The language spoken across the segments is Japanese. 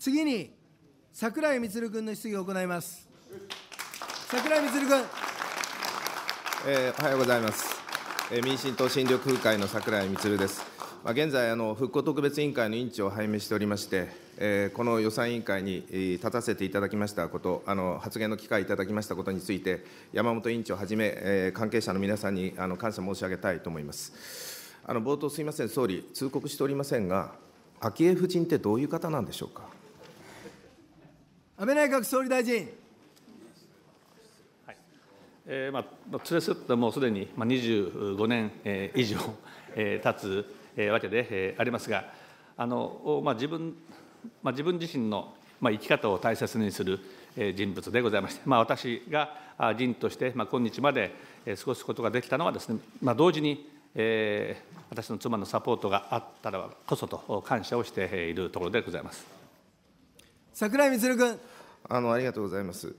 次に櫻井充君の質疑を行います。櫻井充君、えー、おはようございます。えー、民進党新緑風会の櫻井充です。まあ、現在あの、復興特別委員会の委員長を拝命しておりまして、えー、この予算委員会に立たせていただきましたことあの、発言の機会いただきましたことについて、山本委員長はじめ、えー、関係者の皆さんにあの感謝申し上げたいと思います。あの冒頭すみません、総理、通告しておりませんが、昭恵夫人ってどういう方なんでしょうか。安倍内閣総理大臣。えーまあ、連れ添ってもうすでに、まあ、25年、え以上、え経つ、えわけで、えありますが、あのまあ、自分まあ、自分自身の、まあ、生き方を大切にする、え人物でございまして、まあ、私が人として、まあ、今日まで、え過ごすことができたのはですね、まあ、同時に、え私の妻のサポートがあったらこそと感謝をしているところでございます。桜井充君あのありがとうございます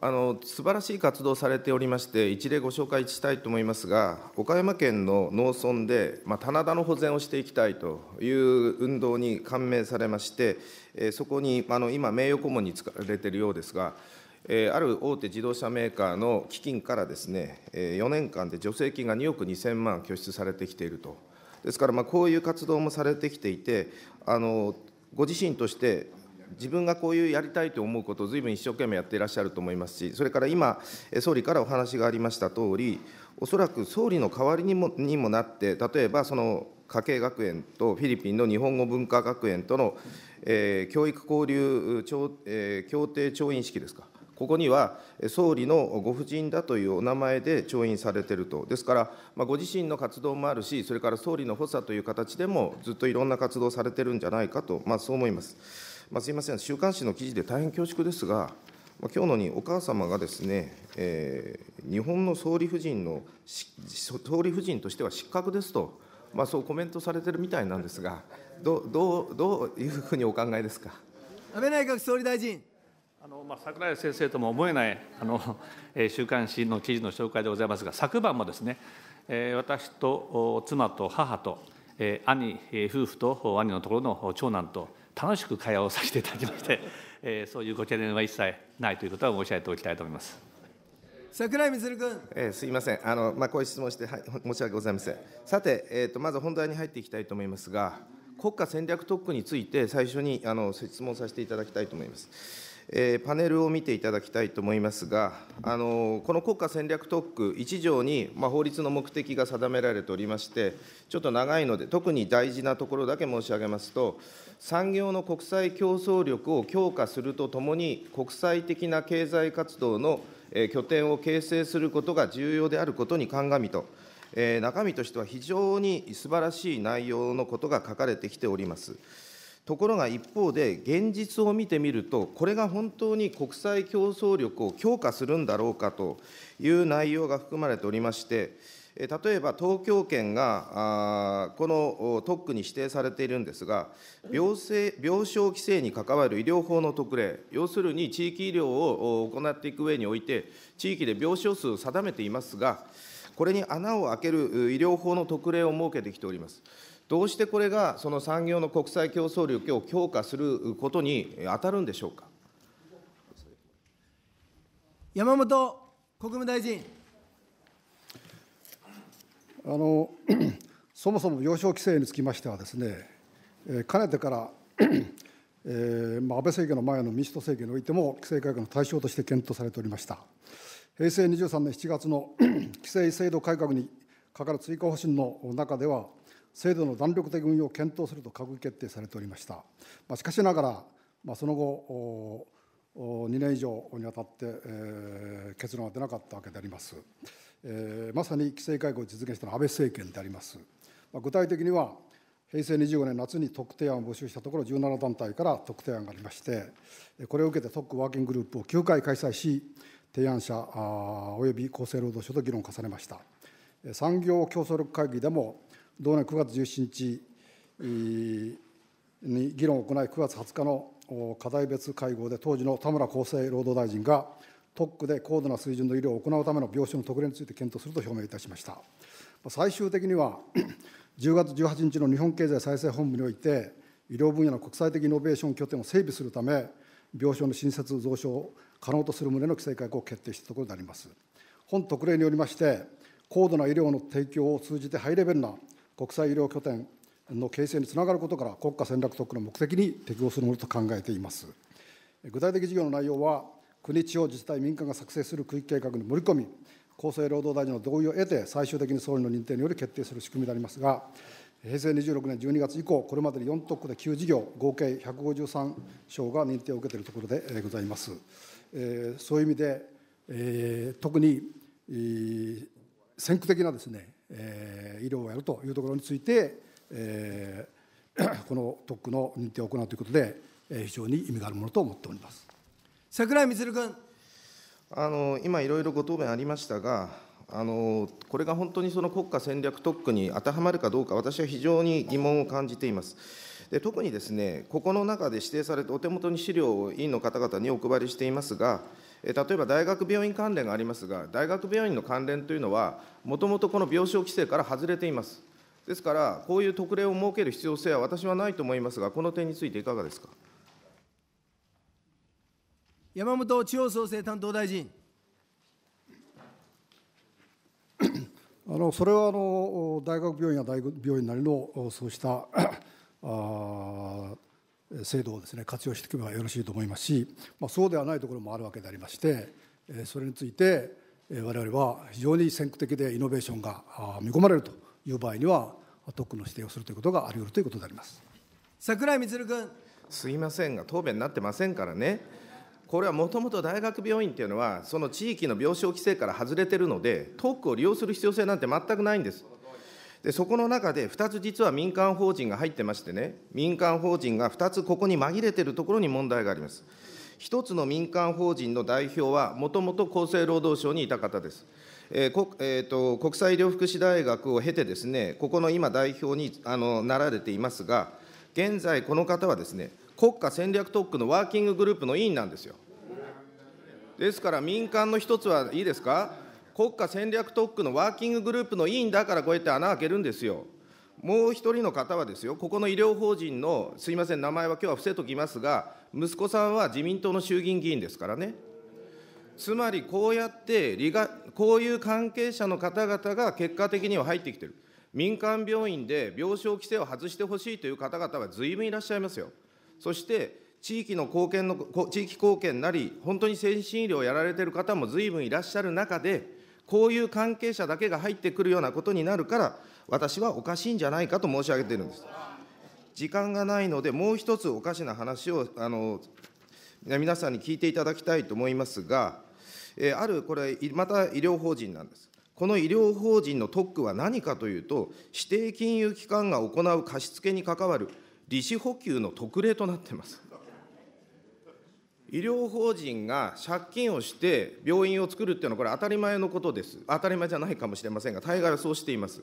あの素晴らしい活動されておりまして一例ご紹介したいと思いますが岡山県の農村で、まあ、棚田の保全をしていきたいという運動に感銘されまして、えー、そこにあの今名誉顧問に使われているようですがえー、ある大手自動車メーカーの基金からですね、えー、4年間で助成金が2億2000万拠出されてきていると、ですから、こういう活動もされてきていて、あのご自身として自分がこういうやりたいと思うことをずいぶん一生懸命やっていらっしゃると思いますし、それから今、総理からお話がありましたとおり、おそらく総理の代わりにもにもなって、例えばその家計学園とフィリピンの日本語文化学園との、えー、教育交流えー、協定調印式ですか。ここには総理のご婦人だというお名前で調印されていると、ですから、まあ、ご自身の活動もあるし、それから総理の補佐という形でも、ずっといろんな活動されてるんじゃないかと、まあ、そう思います。まあ、すみません、週刊誌の記事で大変恐縮ですが、まあ、今日のにお母様がですね、えー、日本の総理夫人の総理夫人としては失格ですと、まあ、そうコメントされてるみたいなんですが、どどうどういうふうにお考えですか安倍内閣総理大臣。あのまあ、桜井先生とも思えないあの、えー、週刊誌の記事の紹介でございますが、昨晩もですね、えー、私と妻と母と、えー、兄、えー、夫婦と兄のところの長男と、楽しく会話をさせていただきまして、えー、そういうご懸念は一切ないということは申し上げておきたいと思います。桜井光君、えー、すみません、あのまあ、こういう質問して、はい、申し訳ございません。さて、えーと、まず本題に入っていきたいと思いますが、国家戦略特区について、最初にあの質問させていただきたいと思います。パネルを見ていただきたいと思いますが、あのこの国家戦略特区1条に、まあ、法律の目的が定められておりまして、ちょっと長いので、特に大事なところだけ申し上げますと、産業の国際競争力を強化するとともに、国際的な経済活動の拠点を形成することが重要であることに鑑みと、中身としては非常に素晴らしい内容のことが書かれてきております。ところが一方で、現実を見てみると、これが本当に国際競争力を強化するんだろうかという内容が含まれておりまして、例えば東京圏がこの特区に指定されているんですが病床規制に関わる医療法の特例、要するに地域医療を行っていく上において、地域で病床数を定めていますが、これに穴を開ける医療法の特例を設けてきております。どうしてこれがその産業の国際競争力を強化することに当たるんでしょうか。山本国務大臣。あの そもそも幼少規制につきましてはですね、かねてから、えーまあ、安倍政権の前の民主党政権においても規制改革の対象として検討されておりました平成23年7月の 規制制度改革にかかる追加方針の中では制度の弾力的運用を検討すると閣議決定されておりました。まあ、しかしながら、まあ、その後、2年以上にわたって、えー、結論は出なかったわけであります。えー、まさに規制改革を実現したのは安倍政権であります。まあ、具体的には、平成25年夏に特定案を募集したところ、17団体から特定案がありまして、これを受けて特区ワーキンググループを9回開催し、提案者および厚生労働省と議論を重ねました。産業競争力会議でも、同年9月17日に議論を行い、9月20日の課題別会合で、当時の田村厚生労働大臣が、特区で高度な水準の医療を行うための病床の特例について検討すると表明いたしました。最終的には、10 月18日の日本経済再生本部において、医療分野の国際的イノベーション拠点を整備するため、病床の新設、増床を可能とする旨の規制改革を決定したところであります。本特例によりまして、高度な医療の提供を通じてハイレベルな国際医療拠点の形成につながることから国家戦略特区の目的に適合するものと考えています具体的事業の内容は国地方自治体民間が作成する区域計画に盛り込み厚生労働大臣の同意を得て最終的に総理の認定により決定する仕組みでありますが平成26年12月以降これまでに4特区で9事業合計153省が認定を受けているところでございます、えー、そういう意味で、えー、特に、えー、先駆的なですねえ医療をやるというところについて、えこの特区の認定を行うということで、え非常に意味があるものと思っております櫻井充君あの今、いろいろご答弁ありましたが、あのこれが本当にその国家戦略特区に当てはまるかどうか、私は非常に疑問を感じています。で特にですね、ここの中で指定されて、お手元に資料を委員の方々にお配りしていますが、例えば大学病院関連がありますが、大学病院の関連というのは、もともとこの病床規制から外れています。ですから、こういう特例を設ける必要性は私はないと思いますが、この点についていかがですか。山本地方創生担当大臣。あのそれはあの大学病院や大学病院なりのそうしたあ制度をですね活用していけばよろしいと思いますし、まあ、そうではないところもあるわけでありましてそれについて我々は非常に先駆的でイノベーションが見込まれるという場合には特区の指定をするということがあり得るということであります櫻井充君すいませんが答弁になってませんからねこれはもともと大学病院っていうのはその地域の病床規制から外れてるので特区を利用する必要性なんて全くないんですでそこの中で2つ実は民間法人が入ってましてね、民間法人が2つここに紛れてるところに問題があります。1つの民間法人の代表は、もともと厚生労働省にいた方です。えーこえーと、と国際医療福祉大学を経てですね、ここの今、代表にあのなられていますが、現在、この方はですね、国家戦略特区のワーキンググループの委員なんですよ。ですから、民間の一つはいいですか、国家戦略特区のワーキンググループの委員だから、こうやって穴開けるんですよ。もう一人の方はですよ、ここの医療法人の、すみません、名前は今日は伏せときますが、息子さんは自民党の衆議院議員ですからね。つまりこうやって利が、こういう関係者の方々が結果的には入ってきてる。民間病院で病床規制を外してほしいという方々はずいぶんいらっしゃいますよ。そして地域の貢献の、地域貢献なり、本当に先進医療をやられている方もずいぶんいらっしゃる中で、こういう関係者だけが入ってくるようなことになるから、私はおかしいんじゃないかと申し上げているんです。時間がないので、もう一つおかしな話をあの皆さんに聞いていただきたいと思いますが、えあるこれ、また医療法人なんです。この医療法人の特区は何かというと、指定金融機関が行う貸付に関わる利子補給の特例となっています。医療法人が借金をして病院を作るっていうのは、これ、当たり前のことです、当たり前じゃないかもしれませんが、大概はそうしています。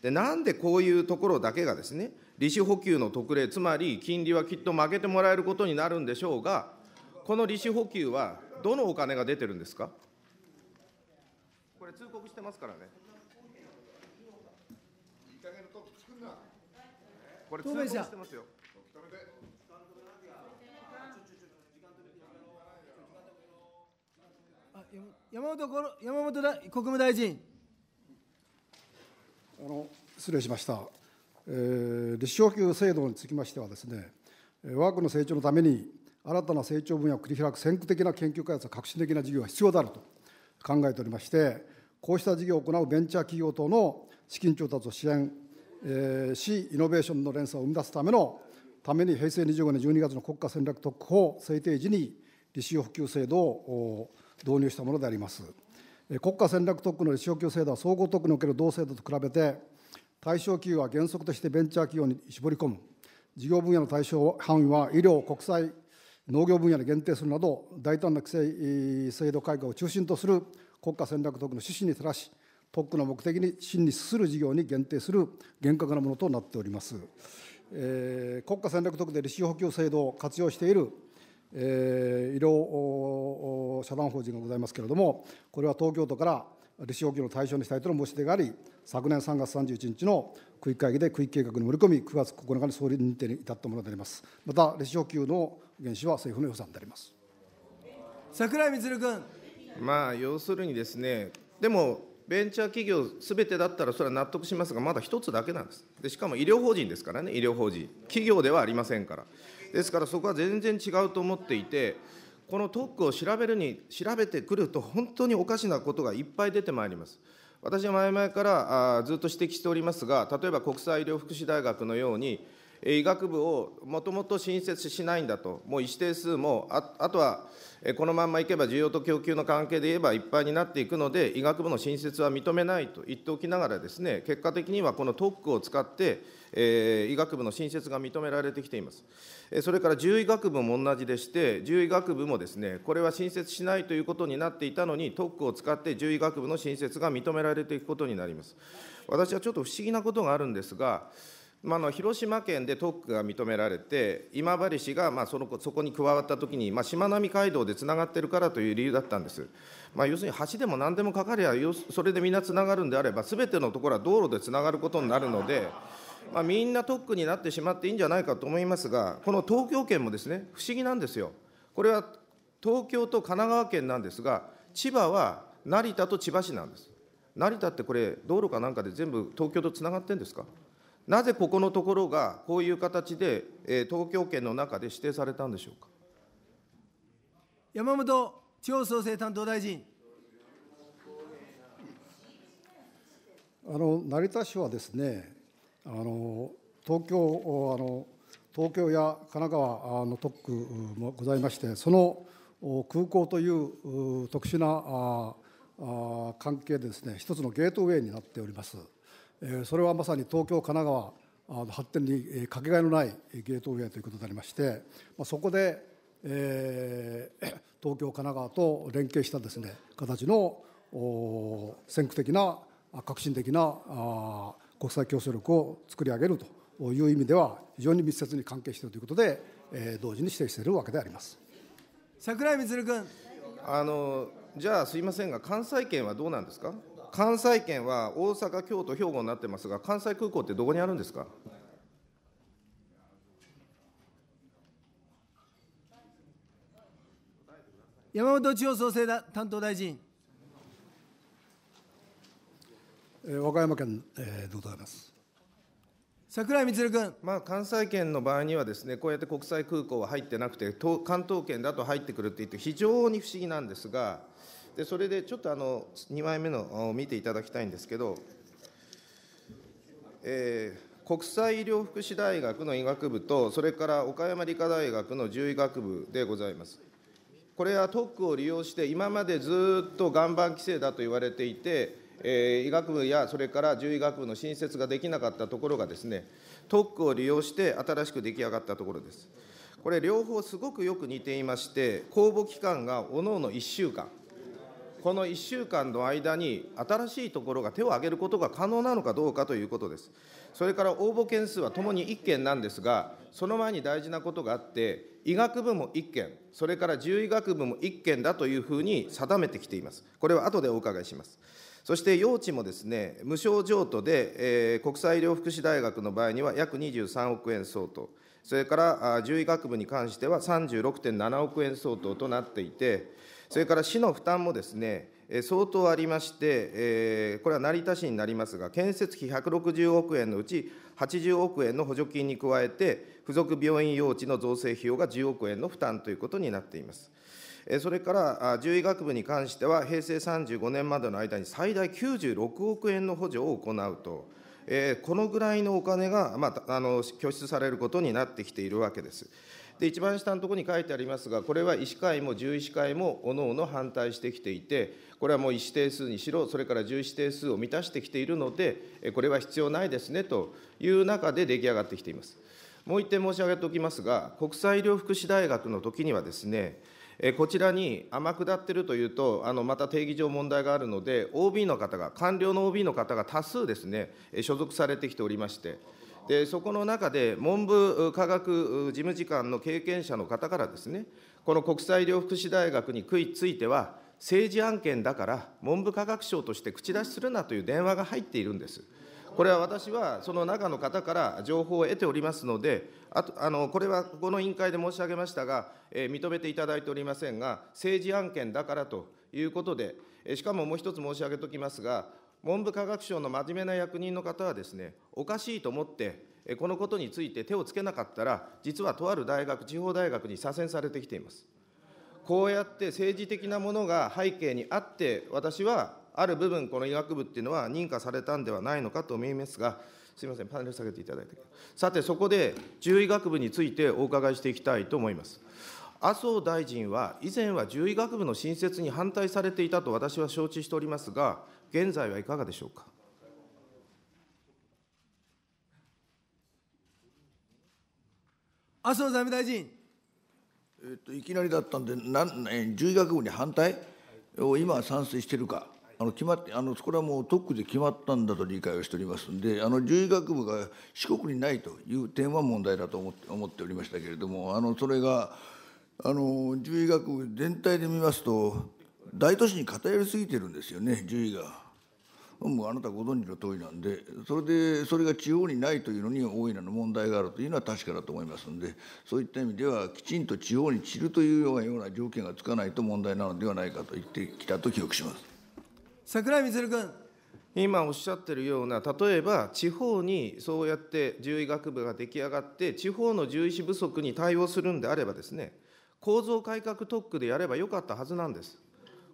でなんでこういうところだけがですね、利子補給の特例、つまり金利はきっと負けてもらえることになるんでしょうが、この利子補給はどのお金が出てるんですかこれ、通告してますからね。これ、通告してますよ。山本山本大国務大臣あの失礼しました、えー、子証給制度につきましてはですね我が国の成長のために新たな成長分野を繰り開く先駆的な研究開発革新的な事業が必要であると考えておりましてこうした事業を行うベンチャー企業等の資金調達を支援、えー、しイノベーションの連鎖を生み出すためのために平成25年12月の国家戦略特区法制定時に利子補給制度を導入したものであります。国家戦略特区の立証級制度は総合特区における同制度と比べて、対象企業は原則としてベンチャー企業に絞り込む、事業分野の対象範囲は医療、国際、農業分野に限定するなど、大胆な規制制度改革を中心とする国家戦略特区の趣旨に照らし、特区の目的に真に資する事業に限定する厳格なものとなっております。えー、国家戦略特区で利子補給制度を活用しているえー、医療社団法人がございますけれども、これは東京都から利子補給の対象にしたいとの申し出があり、昨年3月31日の区域会議で区域計画に盛り込み、9月9日に総理認定に至ったものであります。また、利子補給の原資は政府の予算であります。桜井充君。まあ、要するにですね、でも、ベンチャー企業すべてだったら、それは納得しますが、まだ一つだけなんです。でしかも医療法人ですからね、医療法人、企業ではありませんから。ですからそこは全然違うと思っていて、この特区を調べるに、調べてくると、本当におかしなことがいっぱい出てまいります。私は前々からずっと指摘しておりますが、例えば国際医療福祉大学のように、医学部をもともと新設しないんだと、もう医師定数も、ああとはこのまんまいけば需要と供給の関係で言えばいっぱいになっていくので、医学部の新設は認めないと言っておきながらですね、結果的にはこの特区を使って、えー、医学部の新設が認められてきています。それから獣医学部も同じでして、獣医学部もですね、これは新設しないということになっていたのに、特区を使って獣医学部の新設が認められていくことになります。私はちょっと不思議なことがあるんですが、まあ、の広島県で特区が認められて、今治市がまあそのそこに加わったときに、まあ、しまなみ海道でつながってるからという理由だったんです。まあ、要するに橋でも何でもかかりゃ、それでみんなつながるんであれば、すべてのところは道路でつながることになるので、まあ、みんな特区になってしまっていいんじゃないかと思いますが、この東京圏もですね、不思議なんですよ。これは東京と神奈川県なんですが、千葉は成田と千葉市なんです。成田ってこれ、道路かなんかで全部東京とつながってんですかなぜここのところがこういう形で、え東京圏の中で指定されたんでしょうか。山本地方創生担当大臣。あの成田市はですね、あの東京あの東京や神奈川の特区もございまして、その空港という特殊な関係でですね、一つのゲートウェイになっております。それはまさに東京、神奈川の発展にかけがえのないゲートウェイということでありまして、そこで、え 東京、神奈川と連携したですね形の先駆的な革新的な国際競争力を作り上げるという意味では非常に密接に関係しているということで、え同時に指定しているわけであります桜井充君あのじゃあすいませんが関西圏はどうなんですか関西圏は大阪、京都、兵庫になってますが、関西空港ってどこにあるんですか。山本地方創生だ担当大臣。えー、和歌山県、えー、でございます。桜井光君、まあ、関西圏の場合にはです、ね、こうやって国際空港は入ってなくて、関東圏だと入ってくるって言って、非常に不思議なんですが、でそれでちょっとあの2枚目の見ていただきたいんですけど、えー、国際医療福祉大学の医学部と、それから岡山理科大学の獣医学部でございます。これは特区を利用して、今までずっと岩盤規制だと言われていて、えー、医学部やそれから獣医学部の新設ができなかったところがですね、特区を利用して新しく出来上がったところです。これ両方すごくよく似ていまして、公募期間がおのおの1週間、この1週間の間に、新しいところが手を挙げることが可能なのかどうかということです。それから応募件数はともに1件なんですが、その前に大事なことがあって、医学部も1件、それから獣医学部も1件だというふうに定めてきています。これは後でお伺いします。そして用地もですね、無償譲渡で、えー、国際医療福祉大学の場合には約23億円相当、それから獣医学部に関しては36.7億円相当となっていて、それから市の負担もですね、相当ありまして、これは成田市になりますが、建設費160億円のうち80億円の補助金に加えて、付属病院用地の造成費用が10億円の負担ということになっています。それから獣医学部に関しては、平成35年までの間に最大96億円の補助を行うと、このぐらいのお金が、まあ、あの拠出されることになってきているわけです。一番下のところに書いてありますが、これは医師会も獣医師会もおのおの反対してきていて、これはもう医師定数にしろ、それから獣医師定数を満たしてきているので、これは必要ないですねという中で出来上がってきています。もう一点申し上げておきますが、国際医療福祉大学の時にはですね、こちらに天下ってるというと、あのまた定義上問題があるので、OB の方が、官僚の OB の方が多数ですね、所属されてきておりまして、でそこの中で、文部科学事務次官の経験者の方からですね、この国際医療福祉大学に区ついては、政治案件だから文部科学省として口出しするなという電話が入っているんです。これは私はその中の方から情報を得ておりますので、あとあのこれはこの委員会で申し上げましたが、えー、認めていただいておりませんが、政治案件だからということで、しかももう一つ申し上げておきますが、文部科学省の真面目な役人の方はですね、おかしいと思って、このことについて手をつけなかったら、実はとある大学、地方大学に左遷されてきています。こうやって政治的なものが背景にあって、私はある部分、この医学部っていうのは認可されたんではないのかと思いますが、すみません、パネル下げていただいて。さて、そこで、獣医学部についてお伺いしていきたいと思います。麻生大臣は、以前は獣医学部の新設に反対されていたと私は承知しておりますが、現在はいかがでしょうか。麻生財務大臣。えっと、いきなりだったんで、なん、え、獣医学部に反対を今賛成しているか。あの決まってあのこれはもう特区で決まったんだと理解をしておりますんであの獣医学部が四国にないという点は問題だと思って思っておりましたけれどもあのそれがあの獣医学部全体で見ますと大都市に偏りすぎてるんですよね獣医が。もうあなたご存知の通りなんでそれでそれが地方にないというのに大いなる問題があるというのは確かだと思いますんでそういった意味ではきちんと地方に散るというような条件がつかないと問題なのではないかと言ってきたと記憶します桜井光君今おっしゃってるような例えば地方にそうやって獣医学部が出来上がって地方の獣医師不足に対応するんであればですね構造改革特区でやればよかったはずなんです。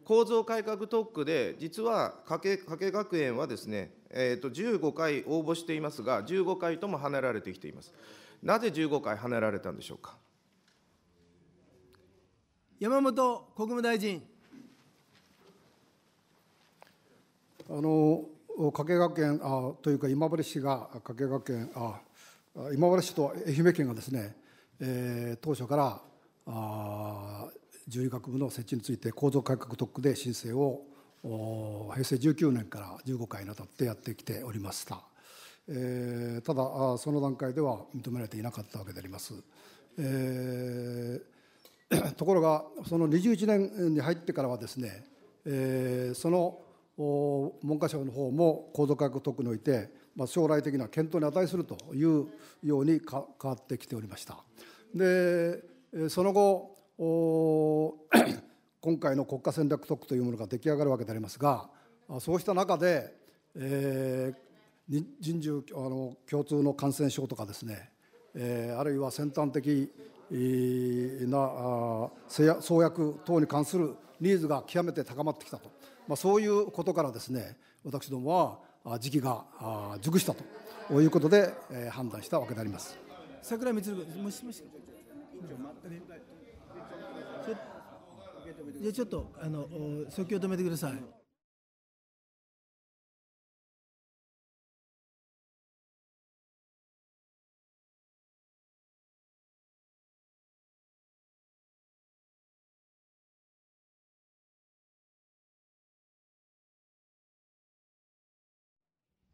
構造改革特区で、実は加計加計学園はですね、えー、と15回応募していますが、15回ともはねられてきています。なぜ15回はねられたんでしょうか。山本国務大臣。あの加計学園あというか、今治市が加計学園あ、今治市と愛媛県がですね、えー、当初からあ獣医学部の設置について構造改革特区で申請を平成19年から15回にわたってやってきておりました、えー、ただその段階では認められていなかったわけであります、えー、ところがその21年に入ってからはですね、えー、その文科省の方も構造改革特区において、まあ、将来的な検討に値するというように変わってきておりましたでその後 今回の国家戦略特区というものが出来上がるわけでありますが、そうした中で、えー、人獣あの共通の感染症とかですね、えー、あるいは先端的な創薬等に関するニーズが極めて高まってきたと、まあ、そういうことからですね私どもは時期が熟したということで判断したわけであります。桜光もしもしじゃちょっとあの訴求を止めてください。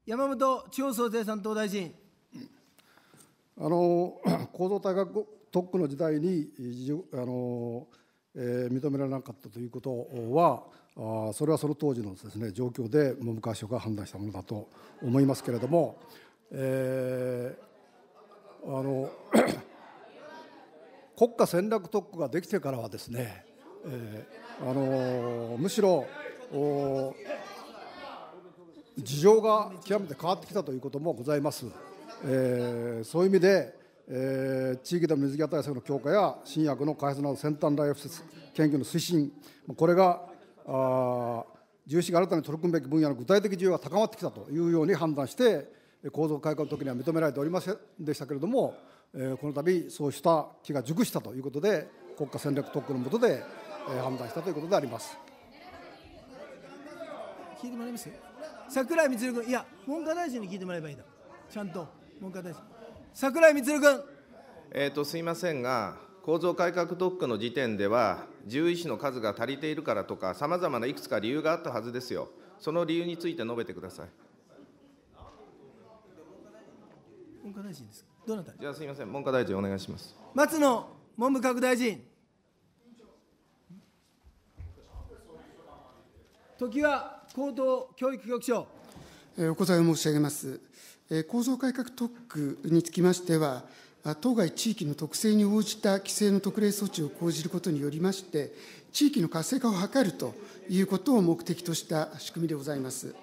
山本地方創生担当大臣。あの 構造体学特区の時代にあのえ認められなかったということはそれはその当時のです、ね、状況で文部科学省が判断したものだと思いますけれども、えー、あの 国家戦略特区ができてからはですね、えー、あのむしろ事情が極めて変わってきたということもございます。えー、そういう意味でえー、地域での水際対策の強化や新薬の開発など先端ライフ施設研究の推進これがあ重視が新たに取り組むべき分野の具体的需要が高まってきたというように判断して構造改革の時には認められておりませんでしたけれども、えー、この度そうした気が熟したということで国家戦略特区の下で、えー、判断したということであります。聞いてもらいます桜井光君いや文科大臣に聞いてもらえばいいだちゃんと文科大臣櫻井光君。えーと、すいませんが、構造改革特区の時点では、獣医師の数が足りているからとか、さまざまないくつか理由があったはずですよ、その理由について述べてください。文科大臣ですどなたじゃあすみません、文科大臣、お願いします。松野文部科学大臣。時は高等教育局長。お答え申し上げます。構造改革特区につきましては、当該地域の特性に応じた規制の特例措置を講じることによりまして、地域の活性化を図るということを目的とした仕組みでございます。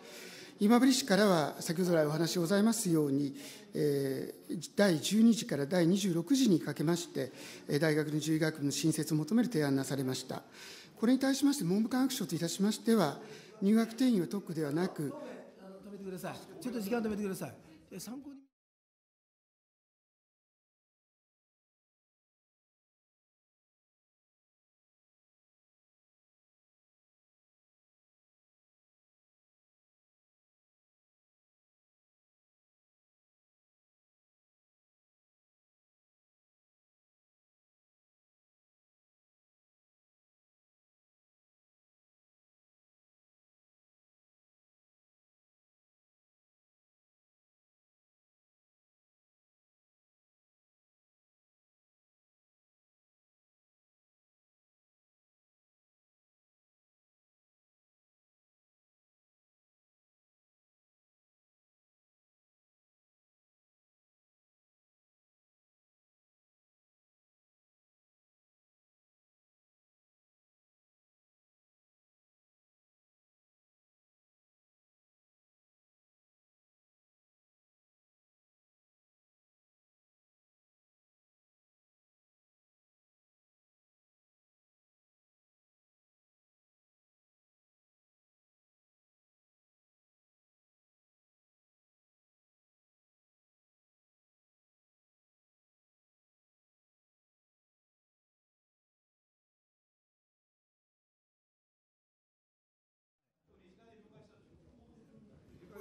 今治市からは、先ほど来お話ございますように、え第12時から第26時にかけまして、大学の獣医学部の新設を求める提案なされました。これに対しまして、文部科学省といたしましては、入学定員は特区ではなく、ちょっと時間止めてください。参考に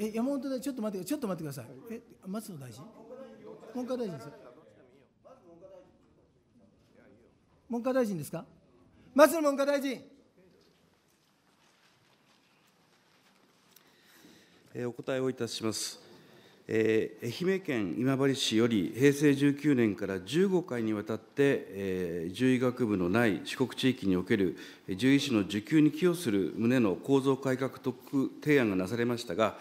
え山本大臣ちょっと待ってちょっと待ってくださいえ松野大臣文科大臣です文科大臣ですか松野文科大臣お答えをいたします。えー、愛媛県今治市より平成19年から15回にわたって、えー、獣医学部のない四国地域における獣医師の受給に寄与する旨の構造改革特区提案がなされましたが、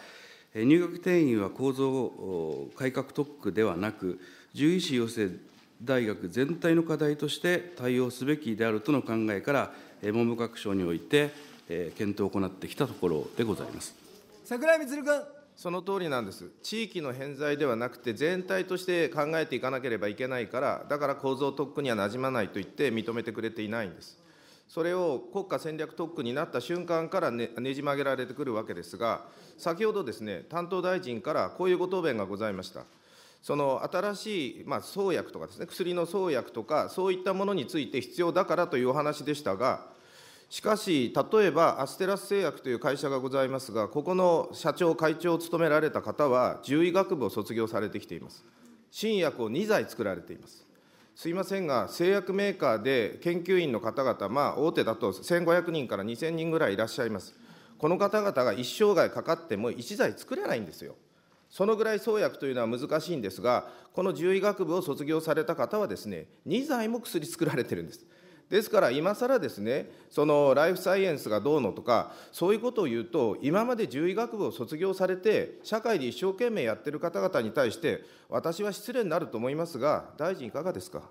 入学定員は構造改革特区ではなく、獣医師養成大学全体の課題として対応すべきであるとの考えから、文部科学省において検討を行ってきたところでございます桜井充君。その通りなんです、地域の偏在ではなくて、全体として考えていかなければいけないから、だから構造特区にはなじまないと言って認めてくれていないんです。それを国家戦略特区になった瞬間からねじ曲げられてくるわけですが、先ほどですね、担当大臣からこういうご答弁がございました。その新しい、まあ、創薬とかですね、薬の創薬とか、そういったものについて必要だからというお話でしたが、しかし、例えばアステラス製薬という会社がございますが、ここの社長、会長を務められた方は、獣医学部を卒業されてきています。新薬を2剤作られています。すいませんが、製薬メーカーで研究員の方々、まあ、大手だと1500人から2000人ぐらいいらっしゃいます。この方々が一生涯かかっても1剤作れないんですよ。そのぐらい創薬というのは難しいんですが、この獣医学部を卒業された方はですね、2剤も薬作られてるんです。ですから今更ですね、そのライフサイエンスがどうのとか、そういうことを言うと、今まで獣医学部を卒業されて、社会で一生懸命やってる方々に対して、私は失礼になると思いますが、大臣、いかがですか。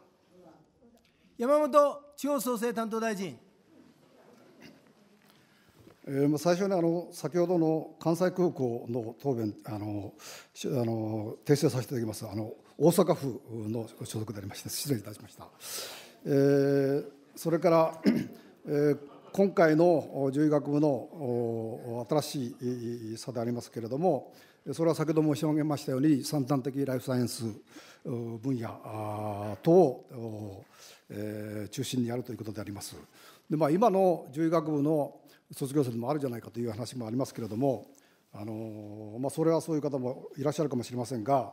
山本地方創生担当大臣。え最初にあの先ほどの関西空港の答弁あのあの訂正させていただきますあの大阪府の所属でありまして失礼いたしました。えーそれから、えー、今回の獣医学部の新しい差でありますけれども、それは先ほど申し上げましたように、三端的ライフサイエンス分野等を、えー、中心にやるということであります。でまあ、今の獣医学部の卒業生でもあるじゃないかという話もありますけれども、あのまあ、それはそういう方もいらっしゃるかもしれませんが、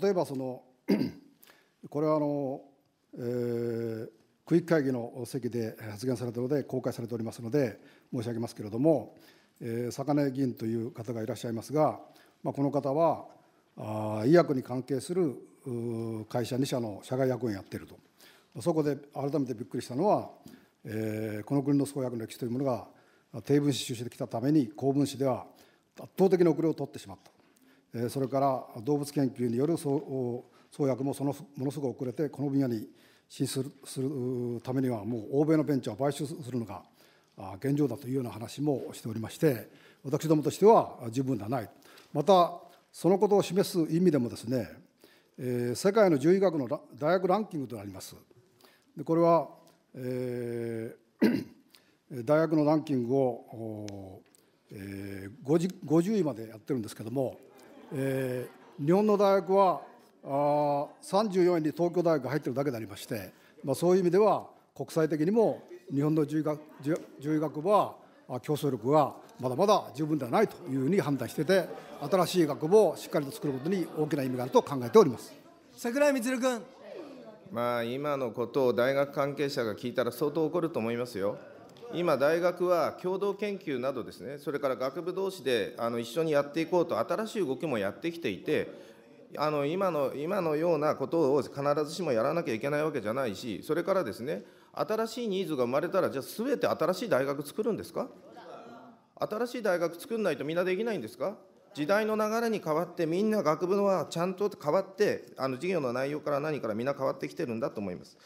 例えばその、これはあの、えー区域会議の席で発言されたので、公開されておりますので、申し上げますけれども、えー、坂根議員という方がいらっしゃいますが、まあ、この方はあ医薬に関係する会社2社の社外役員をやっていると、そこで改めてびっくりしたのは、えー、この国の創薬の歴史というものが低分子収集できたために高分子では圧倒的な遅れを取ってしまった、えー、それから動物研究による創薬もそのものすごく遅れてこの分野に進するためにはもう欧米のベンチャーを買収するのが現状だというような話もしておりまして私どもとしては十分ではないまたそのことを示す意味でもですね、え世界の獣医学の大学ランキングとなりますでこれは、えー 大学のランキングを、えー、50, 50位までやってるんですけども、えー、日本の大学はあ34位に東京大学が入ってるだけでありまして、まあ、そういう意味では国際的にも日本の獣医学獣医学部は競争力がまだまだ十分ではないというふうに判断してて新しい学部をしっかりと作ることに大きな意味があると考えております櫻井充君、まあ、今のことを大学関係者が聞いたら相当怒ると思いますよ。今、大学は共同研究などですね、それから学部同士であの一緒にやっていこうと、新しい動きもやってきていて、あの今の今のようなことを必ずしもやらなきゃいけないわけじゃないしそれからですね新しいニーズが生まれたらじゃあすべて新しい大学作るんですか新しい大学作んないとみんなできないんですか時代の流れに変わってみんな学部はちゃんと変わってあの授業の内容から何からみんな変わってきてるんだと思います。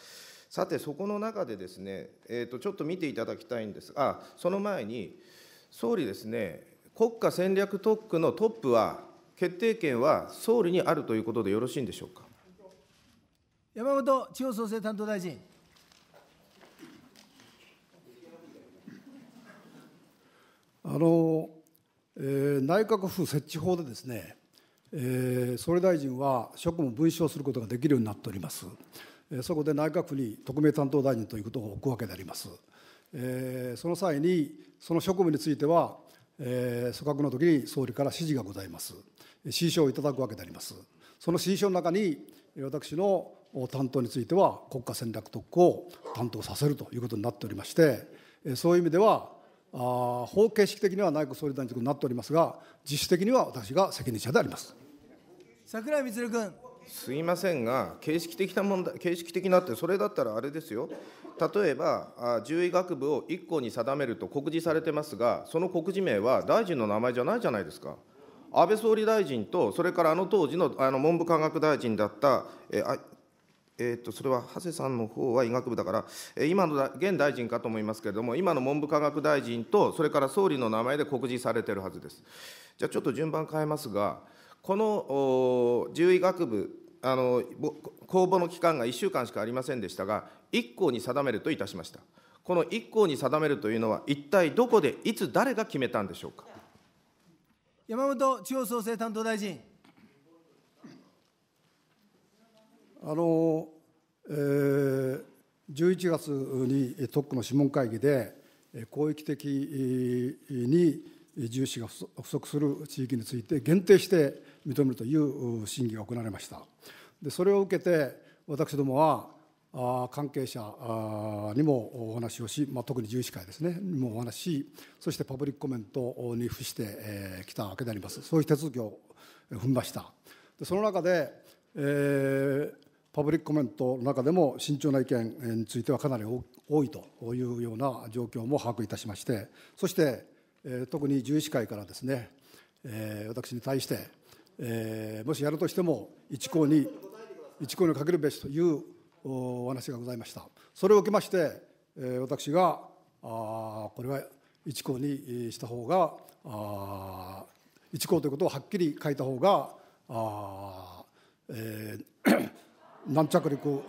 さてそこの中でですね、えーとちょっと見ていただきたいんですがその前に総理ですね国家戦略特区のトップは決定権は総理にあるということでよろしいんでしょうか。山本地方創生担当大臣。あの、えー、内閣府設置法でですね、えー、総理大臣は職務分掌することができるようになっております。えー、そこで内閣府に特命担当大臣ということを置くわけであります。えー、その際に、その職務については、えー、組閣の時に総理から指示がございます。指示をいただくわけであります。その指示書の中に私の担当については国家戦略特区を担当させるということになっておりましてそういう意味ではあ法形式的には内閣総理大臣になっておりますが実質的には私が責任者であります桜井光君すいませんが形式的な問題形式的なってそれだったらあれですよ例えば獣医学部を1校に定めると告示されてますがその告示名は大臣の名前じゃないじゃないですか安倍総理大臣と、それからあの当時のあの文部科学大臣だった、えあえー、とそれは長谷さんの方は医学部だから、え今の現大臣かと思いますけれども、今の文部科学大臣と、それから総理の名前で告示されてるはずです。じゃあ、ちょっと順番変えますが、この獣医学部、あの公募の期間が1週間しかありませんでしたが、1校に定めるといたしました。この1校に定めるというのは、一体どこで、いつ、誰が決めたんでしょうか。山本地方創生担当大臣。あの、えー、11月に特区の諮問会議で、広域的に重視が不足する地域について限定して認めるという審議が行われました。でそれを受けて私どもは関係者にもお話をし、まあ、特に医師会ですねにもお話しそしてパブリックコメントに付してきたわけでありますそういう手続きを踏みましたでその中で、えー、パブリックコメントの中でも慎重な意見についてはかなり多いというような状況も把握いたしましてそして、えー、特に獣医師会からですね、えー、私に対して、えー、もしやるとしても一項に一項にかけるべしというお話がございましたそれを受けまして、え私があこれは一項にした方があ一項ということをはっきり書いた方があ、えー、軟着陸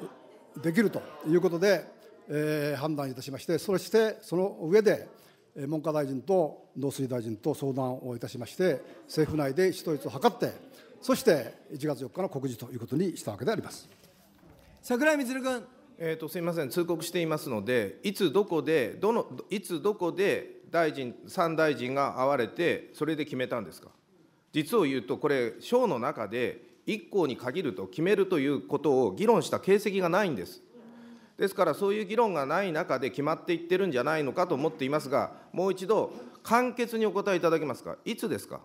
できるということで、えー、判断いたしましてそしてその上で文科大臣と農水大臣と相談をいたしまして政府内で一人一を図ってそして1月4日の告示ということにしたわけであります。桜井充君。えーと、すみません、通告していますので、いつどこで、どのいつどこで大臣、3大臣が会われて、それで決めたんですか。実を言うと、これ、省の中で、1項に限ると決めるということを議論した形跡がないんです。ですから、そういう議論がない中で決まっていってるんじゃないのかと思っていますが、もう一度、簡潔にお答えいただけますか、いつですか。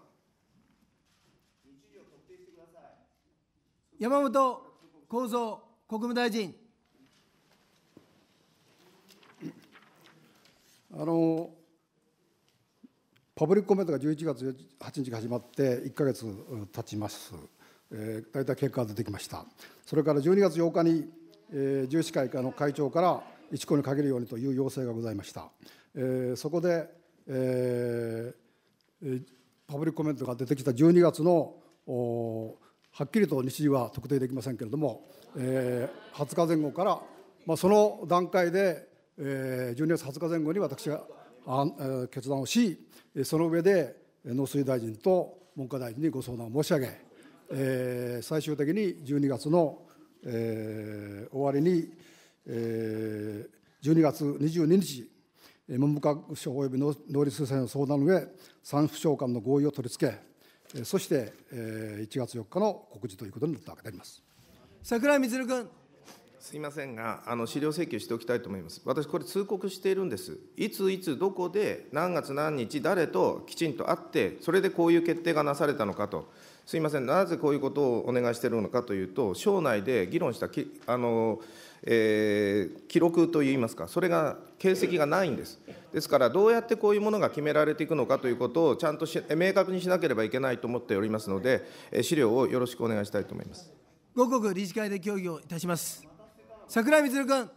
山本幸三国務大臣。あのパブリックコメントが11月8日始まって1か月経ちます、えー、大体結果が出てきました、それから12月8日に、えー、重視会の会長から一項に限るようにという要請がございました、えー、そこで、えー、パブリックコメントが出てきた12月のおはっきりと日時は特定できませんけれども、えー、20日前後から、まあ、その段階で、えー、12月20日前後に私があ、えー、決断をしその上で農水大臣と文科大臣にご相談を申し上げ、えー、最終的に12月の、えー、終わりに、えー、12月22日文部科学省及び農林水産の相談の上産婦省間の合意を取り付けそして、え1月4日の告示ということになったわけであります桜井充君。すみませんが、あの資料請求しておきたいと思います。私、これ、通告しているんです。いついつ、どこで、何月何日、誰ときちんと会って、それでこういう決定がなされたのかと。すみません、なぜこういうことをお願いしているのかというと、省内で議論したきあの、えー、記録といいますか、それが形跡がないんです。ですから、どうやってこういうものが決められていくのかということを、ちゃんとし明確にしなければいけないと思っておりますので、資料をよろしくお願いしたいと思います。五国理事会で協議をいたします。桜井光君。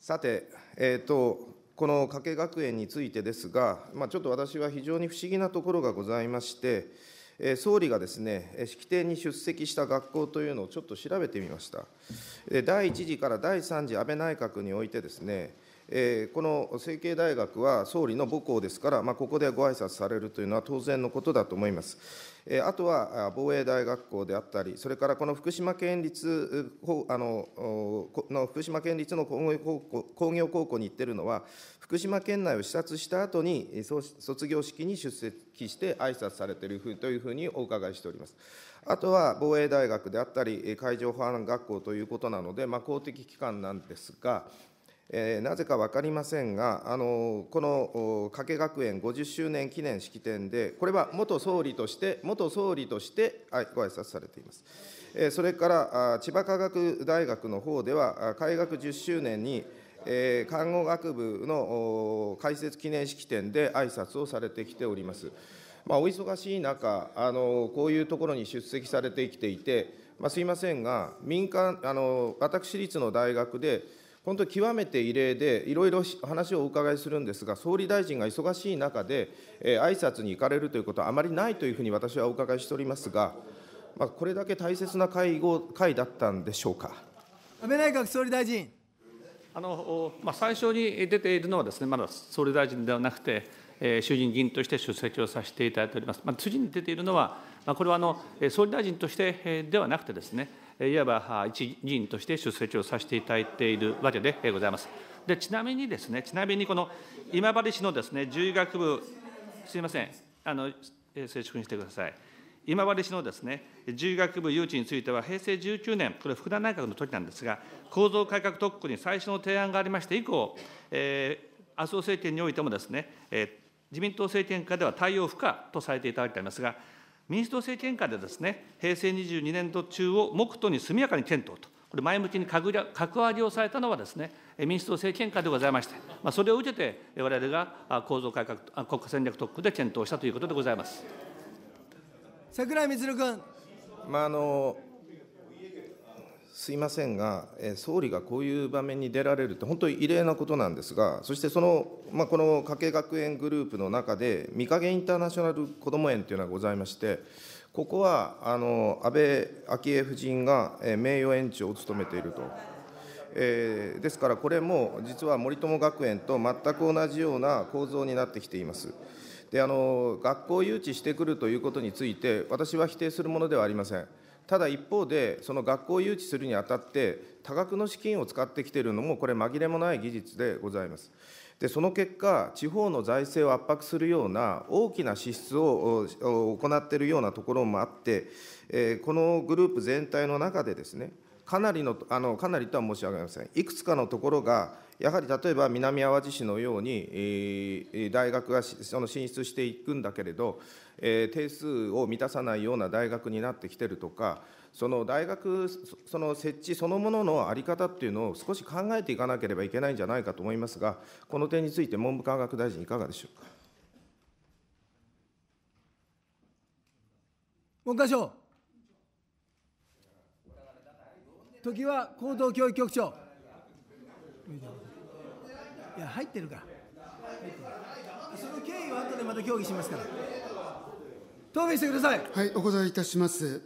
さて、えっ、ー、と、この加計学園についてですが、まあ、ちょっと私は非常に不思議なところがございまして。総理がですね、式典に出席した学校というのをちょっと調べてみました。第1次から第3次安倍内閣においてですね、この成蹊大学は総理の母校ですから、まあ、ここでご挨拶されるというのは当然のことだと思います。あとは防衛大学校であったり、それからこの福島県立あのの福島県立の工業高校に行ってるのは、福島県内を視察した後に、卒業式に出席して挨拶されているというふうにお伺いしております。あとは防衛大学であったり、海上保安学校ということなので、まあ、公的機関なんですが、えー、なぜか分かりませんが、あのこの加計学園50周年記念式典で、これは元総理として、元総理としてご挨拶されています。えー、それから千葉科学大学の方では、開学10周年に、えー、看護学部の開設記念式典で挨拶をされてきております。まあ、お忙しい中、あのこういうところに出席されてきていて、まあ、すみませんが、民間あの、私立の大学で、本当、極めて異例で、いろいろ話をお伺いするんですが、総理大臣が忙しい中で、えー、挨拶に行かれるということはあまりないというふうに私はお伺いしておりますが、まあ、これだけ大切な会合会だったんでしょうか。安倍内閣総理大臣。あのまあ、最初に出ているのはです、ね、まだ総理大臣ではなくて、えー、衆議院議員として出席をさせていただいております。まあ、次に出ているのは、まあ、これはあの総理大臣としてではなくてです、ね、いわば一議員として出席をさせていただいているわけでございます。でちなみにですね、ちなみにこの今治市のです、ね、獣医学部、すみません、あの静粛にしてください。今治市のですね、獣医学部誘致については、平成19年、これ、福田内閣の時なんですが、構造改革特区に最初の提案がありまして以降、えー、麻生政権においてもですね、えー、自民党政権下では対応不可とされていただいておりますが、民主党政権下でですね、平成22年度中を目途に速やかに検討と、これ、前向きに格上げをされたのはですね、民主党政権下でございまして、まあ、それを受けて、われわれが構造改革、国家戦略特区で検討したということでございます。桜井光君。まああのすいませんが、総理がこういう場面に出られるって、本当に異例なことなんですが、そしてその、まあ、この加計学園グループの中で、三陰インターナショナルこども園というのがございまして、ここはあの安倍昭恵夫人が、名誉園長を務めていると。えー、ですから、これも実は森友学園と全く同じような構造になってきています。であの学校を誘致してくるということについて、私は否定するものではありません。ただ一方で、その学校を誘致するにあたって、多額の資金を使ってきているのも、これ、紛れもない技術でございます。でその結果、地方の財政を圧迫するような大きな支出を行っているようなところもあって、えこのグループ全体の中でですね、かなりのあの、かなりとは申し上げません、いくつかのところがやはり例えば南淡路市のように、大学がその進出していくんだけれど、定数を満たさないような大学になってきてるとか、その大学その設置そのものの在り方っていうのを少し考えていかなければいけないんじゃないかと思いますが、この点について文部科学大臣、いかがでしょうか。文科省。時は高等教育局長。いや入ってるから、その経緯は後でまた協議しますから答弁してくださいはいお答えいたします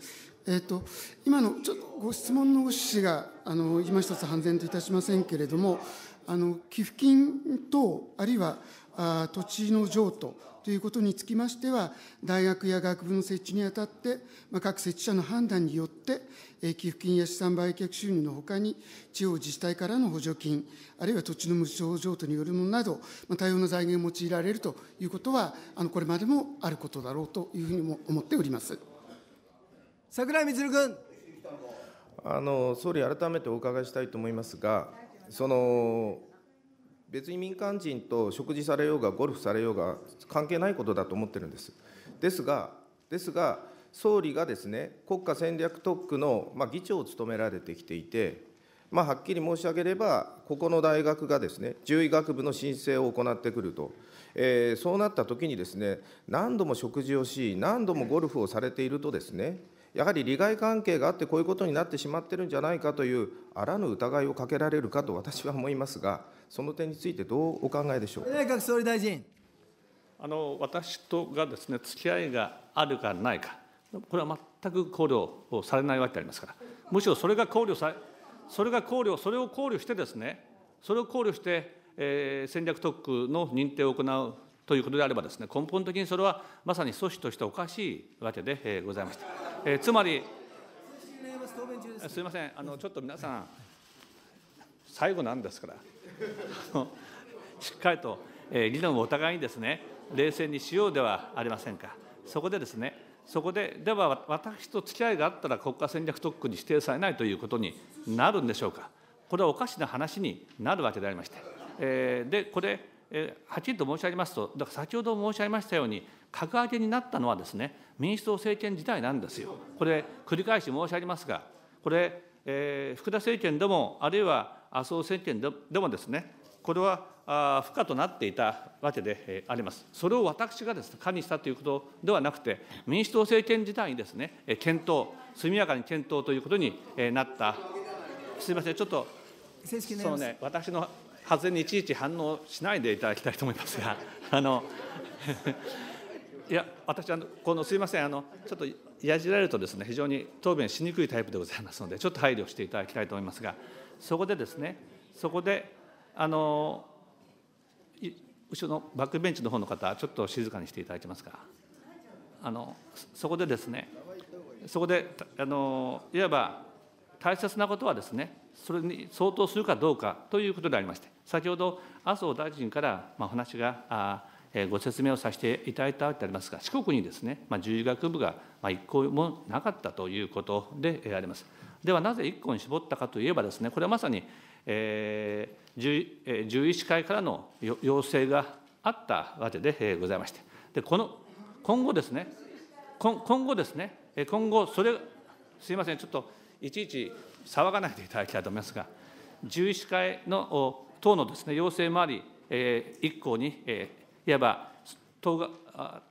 えーと、今のちょっとご質問の趣旨があの今一つ判然といたしませんけれどもあの寄付金とあるいはあ土地の譲渡ということにつきましては、大学や学部の設置にあたって、まあ、各設置者の判断によって、え寄付金や資産売却収入のほかに、地方自治体からの補助金、あるいは土地の無償譲渡によるものなど、まあ、多様な財源を用いられるということは、あのこれまでもあることだろうというふうにも思っております。桜井充君あの総理、改めてお伺いしたいと思いますが、その別に民間人と食事されようがゴルフされようが関係ないことだと思ってるんです。ですが、ですが総理がですね国家戦略特区の、まあ、議長を務められてきていて、まあ、はっきり申し上げれば、ここの大学がですね獣医学部の申請を行ってくると、えー、そうなったときにです、ね、何度も食事をし、何度もゴルフをされているとですね、やはり利害関係があってこういうことになってしまってるんじゃないかというあらぬ疑いをかけられるかと私は思いますが、その点についてどうお考えでしょう内閣総理大臣。あの私とがですね付き合いがあるかないか、これは全く考慮されないわけでありますから、むしろそれが考慮され、それが考慮、それを考慮してですね、それを考慮して、えー、戦略特区の認定を行うということであればですね、根本的にそれはまさに阻止としておかしいわけでございました。えつまりすいませんあのちょっと皆さん最後なんですからしっかりと、え理論をお互いにですね冷静にしようではありませんかそこでですねそこででは私と付き合いがあったら国家戦略特区に指定されないということになるんでしょうかこれはおかしな話になるわけでありまして、えでこれえはっきりと申し上げますと、だから先ほど申し上げましたように、格上げになったのはですね、民主党政権時代なんですよ。これ、繰り返し申し上げますが、これ、えー、福田政権でも、あるいは麻生政権でもですね、これはあ不可となっていたわけで、えあります。それを私がですね、加にしたということではなくて、民主党政権時代にですね、え検討、速やかに検討ということに、えなった。すみません、ちょっと、そのね、私の風にいちいち反応しないでいただきたいと思いますが あの いや私あのこのすいませんあのちょっとやじられるとですね非常に答弁しにくいタイプでございますのでちょっと配慮していただきたいと思いますがそこでですねそこであの後ろのバックベンチの方の方ちょっと静かにしていただけますかあのそこでですねそこであのいわば大切なことはですねそれに相当するかどうかということでありまして先ほど麻生大臣からお話がご説明をさせていただいたわけでありますが、四国にですね、獣医学部が一校もなかったということであります。ではなぜ1個に絞ったかといえばですね、これはまさに、えー、獣医師会からの要請があったわけでございまして、でこの今後ですね、今後ですね、今後、それ、すみません、ちょっといちいち騒がないでいただきたいと思いますが、獣医師会の等のです、ね、要請もあり、えー、1項に、えー、いわば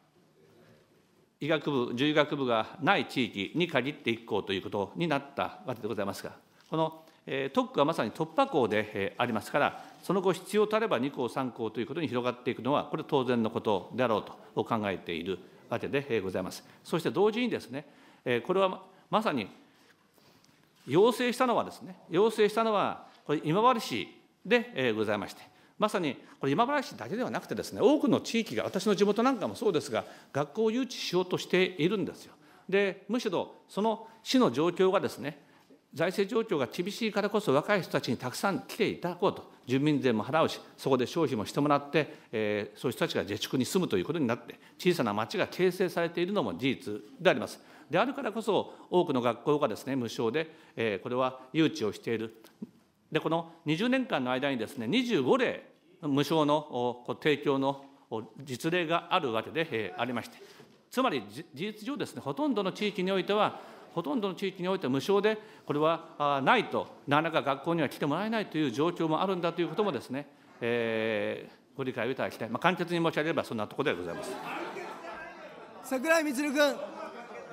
医学部、獣医学部がない地域に限って1校ということになったわけでございますが、この、えー、特区はまさに突破口で、えー、ありますから、その後、必要とあれば2項、3項ということに広がっていくのは、これ、当然のことであろうと考えているわけでございます。そして同時にですね、えこれはまさに要請したのはですね、要請したのは、これ、今治市でございましてまさにこれ今原市だけではなくてですね多くの地域が私の地元なんかもそうですが学校を誘致しようとしているんですよ。でむしろその市の状況がですね財政状況が厳しいからこそ若い人たちにたくさん来ていただこうと住民税も払うしそこで消費もしてもらって、えー、そういう人たちが自粛に住むということになって小さな町が形成されているのも事実であります。であるからこそ多くの学校がですね無償で、えー、これは誘致をしているで、この20年間の間にですね、25例、無償の提供の実例があるわけでありまして、つまり事実上ですね、ほとんどの地域においては、ほとんどの地域においては無償で、これはないと、なかなか学校には来てもらえないという状況もあるんだということもですね、えー、ご理解をいただきたい、まあ、簡潔に申し上げれば、そんなところでございます桜井充君。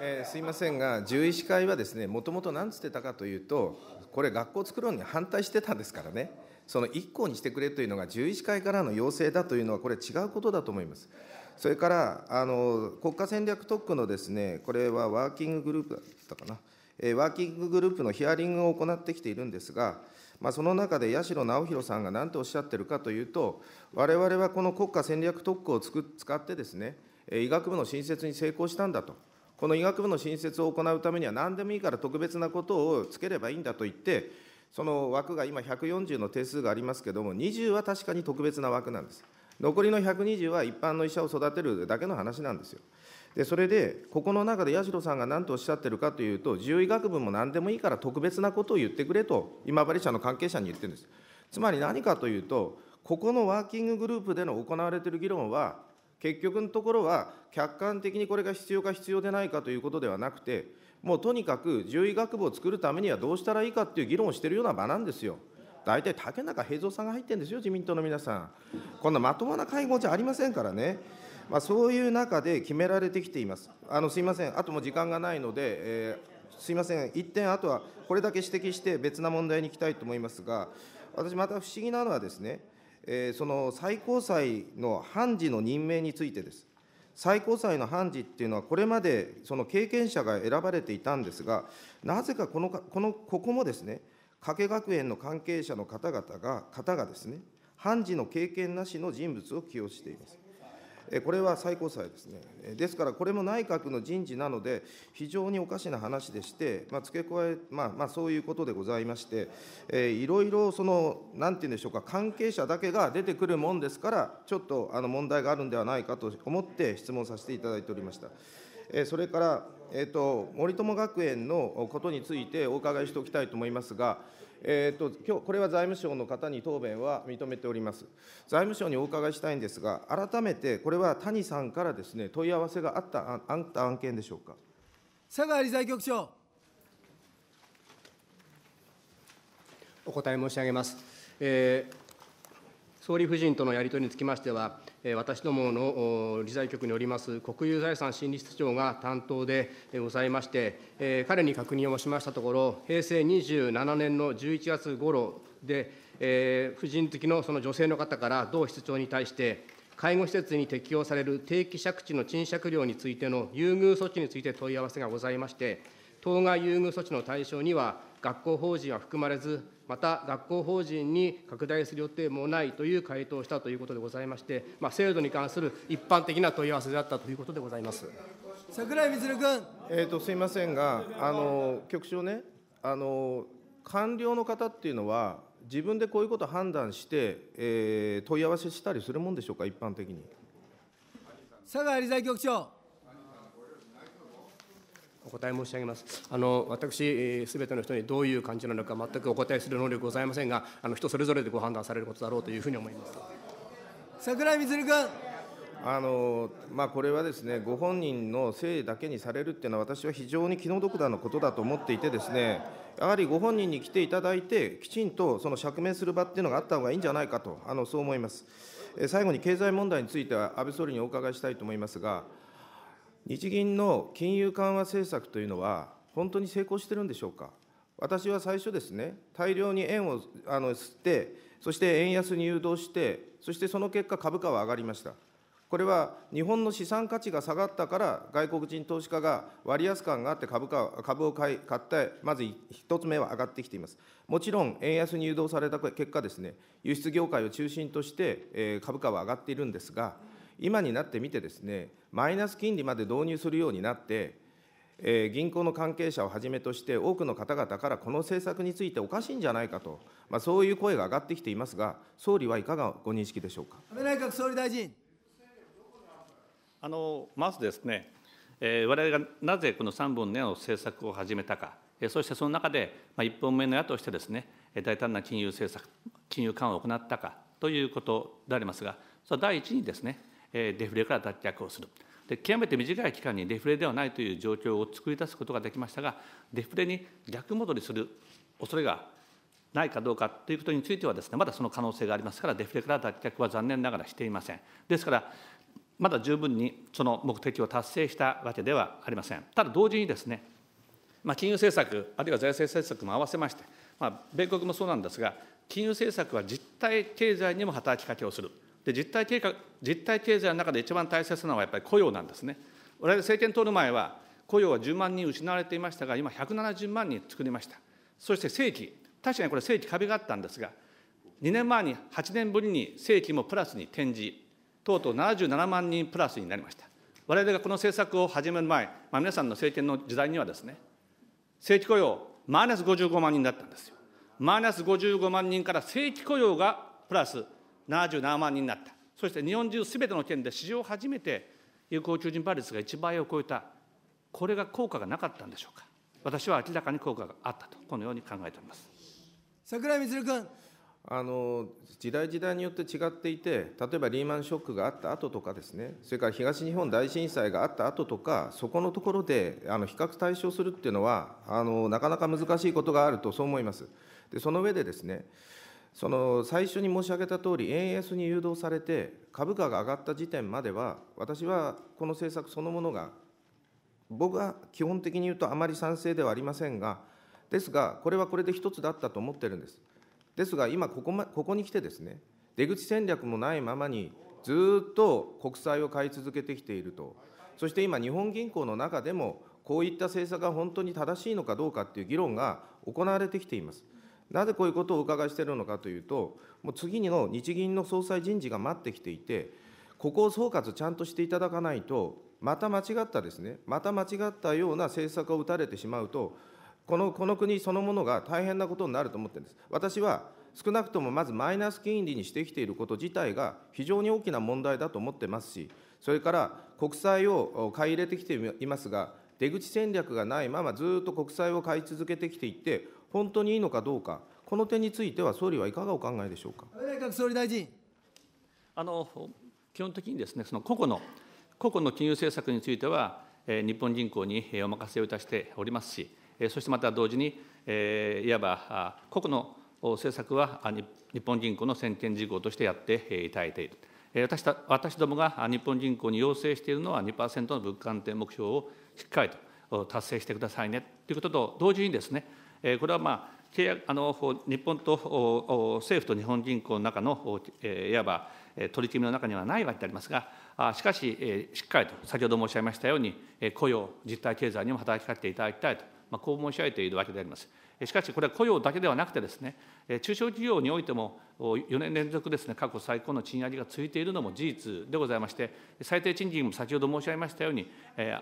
えー、すいませんが、獣医師会はですね、もともと何つってたかというと、これ学校作るのに反対してたんですからね、その1校にしてくれというのが、獣医師会からの要請だというのは、これ、違うことだと思います。それからあの国家戦略特区のですね、これはワーキンググループだったかな、えワーキンググループのヒアリングを行ってきているんですが、まあ、その中で八代直弘さんが何とおっしゃってるかというと、われわれはこの国家戦略特区をつく使ってですね、医学部の新設に成功したんだと。この医学部の新設を行うためには、何でもいいから特別なことをつければいいんだと言って、その枠が今、140の定数がありますけれども、20は確かに特別な枠なんです。残りの120は一般の医者を育てるだけの話なんですよ。でそれで、ここの中で八代さんが何とおっしゃってるかというと、獣医学部も何でもいいから特別なことを言ってくれと、今治社の関係者に言ってるんです。つまり何かというと、ここのワーキンググループでの行われている議論は、結局のところは、客観的にこれが必要か必要でないかということではなくて、もうとにかく獣医学部を作るためにはどうしたらいいかっていう議論をしているような場なんですよ。大体竹中平蔵さんが入ってるんですよ、自民党の皆さん。こんなまともな会合じゃありませんからね。まあ、そういう中で決められてきています。あのすいません、あとも時間がないので、えー、すいません、1点、あとはこれだけ指摘して別な問題に行きたいと思いますが、私、また不思議なのはですね、その最高裁の判事の任命についてです。最高裁の判事っていうのは、これまでその経験者が選ばれていたんですが、なぜかこのこのここもですね、加計学園の関係者の方々が、方がですね、判事の経験なしの人物を起用しています。これは最高裁ですね、ですからこれも内閣の人事なので、非常におかしな話でして、まあ、付け加え、まあまあ、そういうことでございまして、えー、いろいろその、なんていうんでしょうか、関係者だけが出てくるもんですから、ちょっとあの問題があるんではないかと思って質問させていただいておりました。えー、それから、えーと、と森友学園のことについてお伺いしておきたいと思いますが、えーと、今日これは財務省の方に答弁は認めております。財務省にお伺いしたいんですが、改めてこれは谷さんからですね問い合わせがあったあった案件でしょうか。佐川理財局長。お答え申し上げます。えー、総理夫人とのやり取りにつきましては、私どもの理財局におります国有財産審理室長が担当でございまして、彼に確認をしましたところ、平成27年の11月頃で、婦人きのその女性の方から同室長に対して、介護施設に適用される定期借地の賃借料についての優遇措置について問い合わせがございまして、当該優遇措置の対象には、学校法人は含まれず、また学校法人に拡大する予定もないという回答をしたということでございまして、まあ、制度に関する一般的な問い合わせであったということでございます櫻井充君、えーと、すみませんが、あの局長ねあの、官僚の方っていうのは、自分でこういうこと判断して、えー、問い合わせしたりするもんでしょうか、一般的に。佐賀理財局長。お答え申し上げます。あの私、すべての人にどういう感じなのか、全くお答えする能力ございませんが、あの人それぞれでご判断されることだろうというふうに思います。桜井充君。あのまあ、これはですねご本人のせいだけにされるっていうのは、私は非常に気の毒なことだと思っていて、ですねやはりご本人に来ていただいて、きちんとその釈明する場っていうのがあった方がいいんじゃないかと、あのそう思います。最後に経済問題については、安倍総理にお伺いしたいと思いますが、日銀の金融緩和政策というのは、本当に成功してるんでしょうか。私は最初ですね、大量に円をあの吸って、そして円安に誘導して、そしてその結果、株価は上がりました。これは日本の資産価値が下がったから、外国人投資家が割安感があって株価株を買い買って、まず1つ目は上がってきています。もちろん、円安に誘導された結果ですね、輸出業界を中心として、え株価は上がっているんですが、今になってみてですね、マイナス金利まで導入するようになって、えー、銀行の関係者をはじめとして、多くの方々からこの政策についておかしいんじゃないかと、まあ、そういう声が上がってきていますが、総理はいかがご認識でしょうか安倍内閣総理大臣。あのまずですね、えー、我々がなぜこの3本の矢の政策を始めたか、えー、そしてその中で、まあ、1本目の矢としてですね、大胆な金融政策、金融緩和を行ったかということでありますが、それは第一にですね、デフレから脱却をする。で極めて短い期間にデフレではないという状況を作り出すことができましたが、デフレに逆戻りする恐れがないかどうかということについてはです、ね、まだその可能性がありますから、デフレから脱却は残念ながらしていません。ですから、まだ十分にその目的を達成したわけではありません。ただ同時にですね、まあ、金融政策、あるいは財政政策も合わせまして、まあ、米国もそうなんですが、金融政策は実体経済にも働きかけをする。で実体経過実体経済の中で一番大切なのはやっぱり雇用なんですね。我々政権取る前は雇用は10万人失われていましたが、今170万人作りました。そして正規、確かにこれ正規壁があったんですが、2年前に8年ぶりに正規もプラスに転じ、とうとう77万人プラスになりました。我々がこの政策を始める前、まあ、皆さんの政権の時代にはですね、正規雇用、マイナス55万人だったんですよ。マイナス55万人から正規雇用がプラス77万人になった。そして日本中すべての県で史上初めて有効求人倍率が1倍を超えた。これが効果がなかったんでしょうか。私は明らかに効果があったと、このように考えております。桜井光君。あの時代時代によって違っていて、例えばリーマンショックがあった後とかですね、それから東日本大震災があった後とか、そこのところであの比較対象するっていうのはあの、なかなか難しいことがあると、そう思います。でその上でですね、その最初に申し上げたとおり、円安に誘導されて、株価が上がった時点までは、私はこの政策そのものが、僕は基本的に言うとあまり賛成ではありませんが、ですが、これはこれで一つだったと思ってるんです。ですが、今ここ、ま、ここに来てですね、出口戦略もないままに、ずっと国債を買い続けてきていると、そして今、日本銀行の中でも、こういった政策が本当に正しいのかどうかっていう議論が行われてきています。なぜこういうことをお伺いしているのかというと、もう次の日銀の総裁人事が待ってきていて、ここを総括ちゃんとしていただかないと、また間違ったですね、また間違ったような政策を打たれてしまうと、このこの国そのものが大変なことになると思ってるんです。私は少なくともまずマイナス金利にしてきていること自体が非常に大きな問題だと思ってますし、それから国債を買い入れてきていますが、出口戦略がないままずっと国債を買い続けてきていって、本当にいいのかどうか、この点については総理はいかがお考えでしょうか。内閣総理大臣あの基本的にですね、その個々の個々の金融政策については、日本銀行にお任せをいたしておりますし、そしてまた同時に、いわば個々の政策は日本銀行の専権事項としてやっていただいている。私た私どもが日本銀行に要請しているのは2%の物価安定目標をしっかりと達成してくださいねということと同時にですねこれはまあ、契約あの日本と政府と日本銀行の中の、いわば取り決めの中にはないわけでありますが、しかし、しっかりと、先ほど申し上げましたように、雇用、実体経済にも働きかけていただきたいと、まあ、こう申し上げているわけであります。しかし、これは雇用だけではなくてですね、中小企業においても、4年連続ですね、過去最高の賃上げが続いているのも事実でございまして、最低賃金も先ほど申し上げましたように、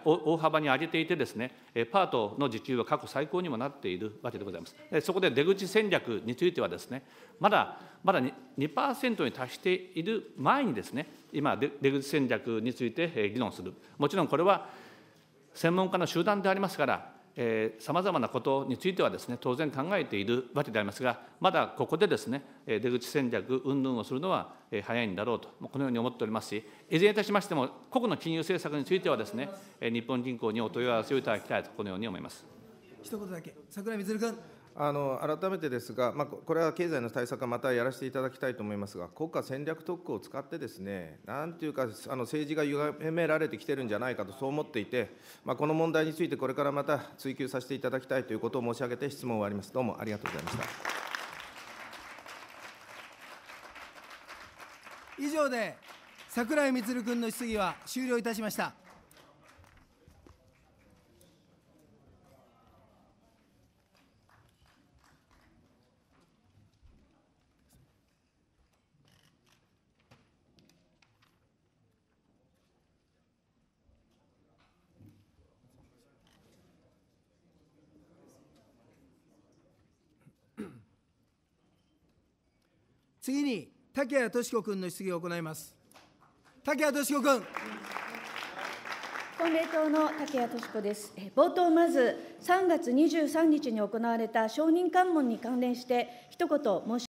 大幅に上げていてですね、パートの時給は過去最高にもなっているわけでございます。そこで出口戦略についてはですね、まだまだ2%に達している前にですね、今、出口戦略について議論する。もちろんこれは専門家の集団でありますから、さまざまなことについてはですね、当然考えているわけでありますが、まだここでですね、出口戦略云々をするのは早いんだろうと、このように思っておりますし、いずれにいたしましても、個々の金融政策についてはですね、日本銀行にお問い合わせをいただきたいと、このように思います。一言だけ、桜井充君。あの改めてですが、まあ、これは経済の対策はまたやらせていただきたいと思いますが、国家戦略特区を使ってですね、なんていうか、あの政治が歪められてきてるんじゃないかと、そう思っていて、まあ、この問題について、これからまた追及させていただきたいということを申し上げて、質問を終わります。どうもありがとうございました。以上で、櫻井充君の質疑は終了いたしました。次に竹谷俊子君の質疑を行います竹谷俊子君公明党の竹谷俊子です。冒頭まず3月23日に行われた証人喚問に関連して一言申し